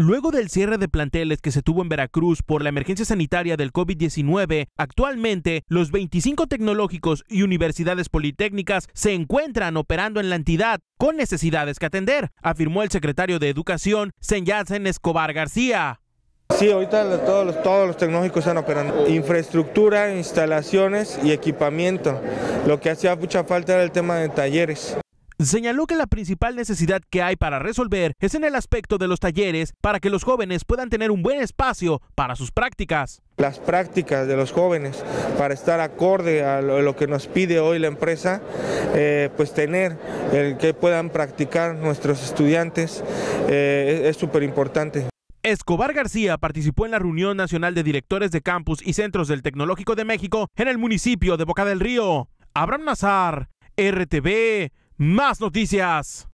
Luego del cierre de planteles que se tuvo en Veracruz por la emergencia sanitaria del COVID-19, actualmente los 25 tecnológicos y universidades politécnicas se encuentran operando en la entidad con necesidades que atender, afirmó el secretario de Educación, Senyacen Escobar García. Sí, ahorita todos los, todos los tecnológicos están operando. Infraestructura, instalaciones y equipamiento. Lo que hacía mucha falta era el tema de talleres. Señaló que la principal necesidad que hay para resolver es en el aspecto de los talleres para que los jóvenes puedan tener un buen espacio para sus prácticas las prácticas de los jóvenes para estar acorde a lo, que nos pide hoy la empresa, eh, pues tener el que puedan practicar nuestros estudiantes eh, es súper importante. Escobar García participó en la reunión nacional de directores de campus y centros del Tecnológico de México en el municipio de Boca del Río. Abraham Nazar, RTV, más noticias.